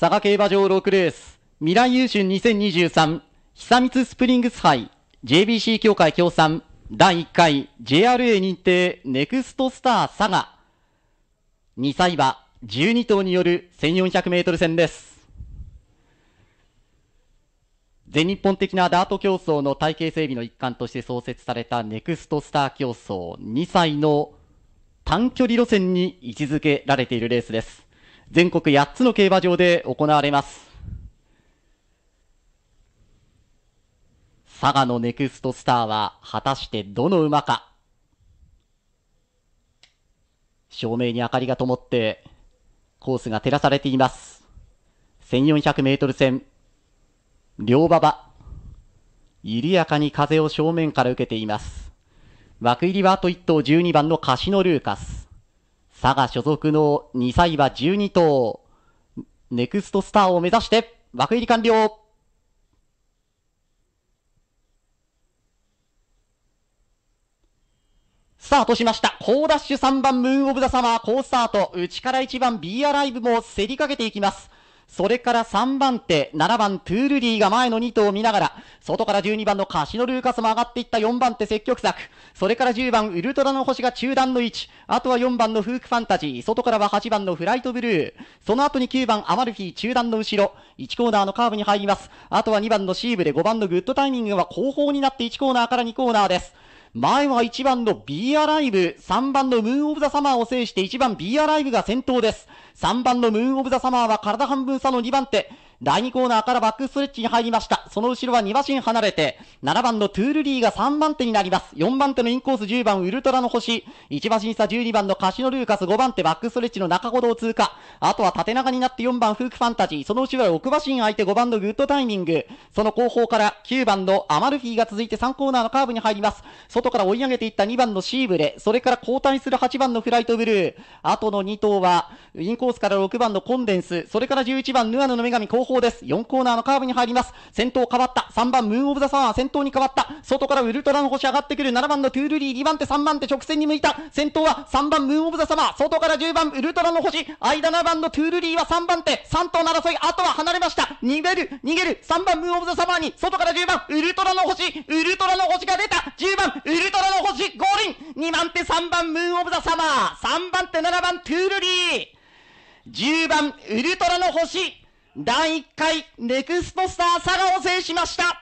佐賀競馬場6レース、未来優秀2023、久光スプリングス杯、JBC 協会協賛、第1回 JRA 認定ネクストスター佐賀。2歳馬12頭による1400メートル戦です。全日本的なダート競争の体系整備の一環として創設されたネクストスター競争2歳の短距離路線に位置づけられているレースです。全国8つの競馬場で行われます。佐賀のネクストスターは果たしてどの馬か。照明に明かりが灯ってコースが照らされています。1400メートル線、両馬場、緩やかに風を正面から受けています。枠入りはあと1頭12番のカシノルーカス。佐賀所属の2歳馬12頭、ネクストスターを目指して、枠入り完了。スタートしました。ーダッシュ3番ムーンオブザサマー好スタート。内から1番ーアライブも競りかけていきます。それから3番手、7番トゥールデーが前の2頭を見ながら、外から12番のカシノルーカスも上がっていった4番手積極策。それから10番ウルトラの星が中段の位置。あとは4番のフークファンタジー、外からは8番のフライトブルー、その後に9番アマルフィ中段の後ろ、1コーナーのカーブに入ります。あとは2番のシーブで5番のグッドタイミングは後方になって1コーナーから2コーナーです。前は1番のーアライブ、3番のムーンオブザサマーを制して1番ーアライブが先頭です。3番のムーンオブザサマーは体半分差の2番手。第2コーナーからバックストレッチに入りました。その後ろは2馬身離れて、7番のトゥールリーが3番手になります。4番手のインコース10番ウルトラの星、1馬身差12番のカシノルーカス、5番手バックストレッチの中ほどを通過。あとは縦長になって4番フークファンタジー、その後ろは6馬身相手5番のグッドタイミング。その後方から9番のアマルフィーが続いて3コーナーのカーブに入ります。外から追い上げていった2番のシーブレ、それから交代する8番のフライトブルー。あとの2頭は、インコースから6番のコンデンス、それから11番ヌアノの女神後方方です。4コーナーのカーブに入ります。先頭変わった。3番、ムーンオブザサワー、先頭に変わった。外からウルトラの星上がってくる。7番のトゥールリー、2番手、3番手、直線に向いた。先頭は3番、ムーンオブザサワー。外から10番、ウルトラの星。間7番のトゥールリーは3番手。3頭の争い、あとは離れました。逃げる、逃げる。3番、ムーンオブザサワーに、外から10番、ウルトラの星。ウルトラの星が出た。10番、ウルトラの星、ゴーリン。2番手、3番、ムーンオブザサワー。3番手、7番、トゥールリー。10番、ウルトラの星。第1回ネクストスター佐賀を制しました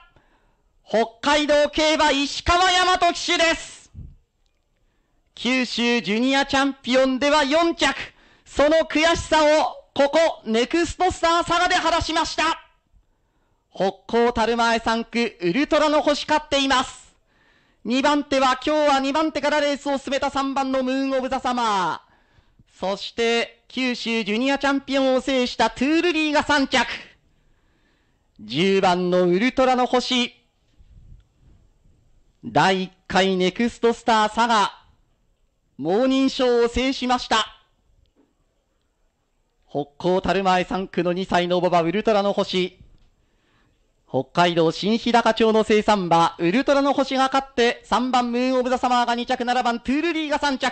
北海道競馬石川大和騎手です九州ジュニアチャンピオンでは4着その悔しさをここネクストスター佐賀で晴らしました北高樽前3区ウルトラの星勝っています2番手は今日は2番手からレースを進めた3番のムーン・オブ・ザ・サマーそして、九州ジュニアチャンピオンを制したトゥールリーが3着。10番のウルトラの星。第1回ネクストスター佐賀。モーニンを制しました。北高樽前3区の2歳のおばばウルトラの星。北海道新日高町の生産馬、ウルトラの星が勝って、3番ムーンオブザサマーが2着、7番トゥールリーが3着。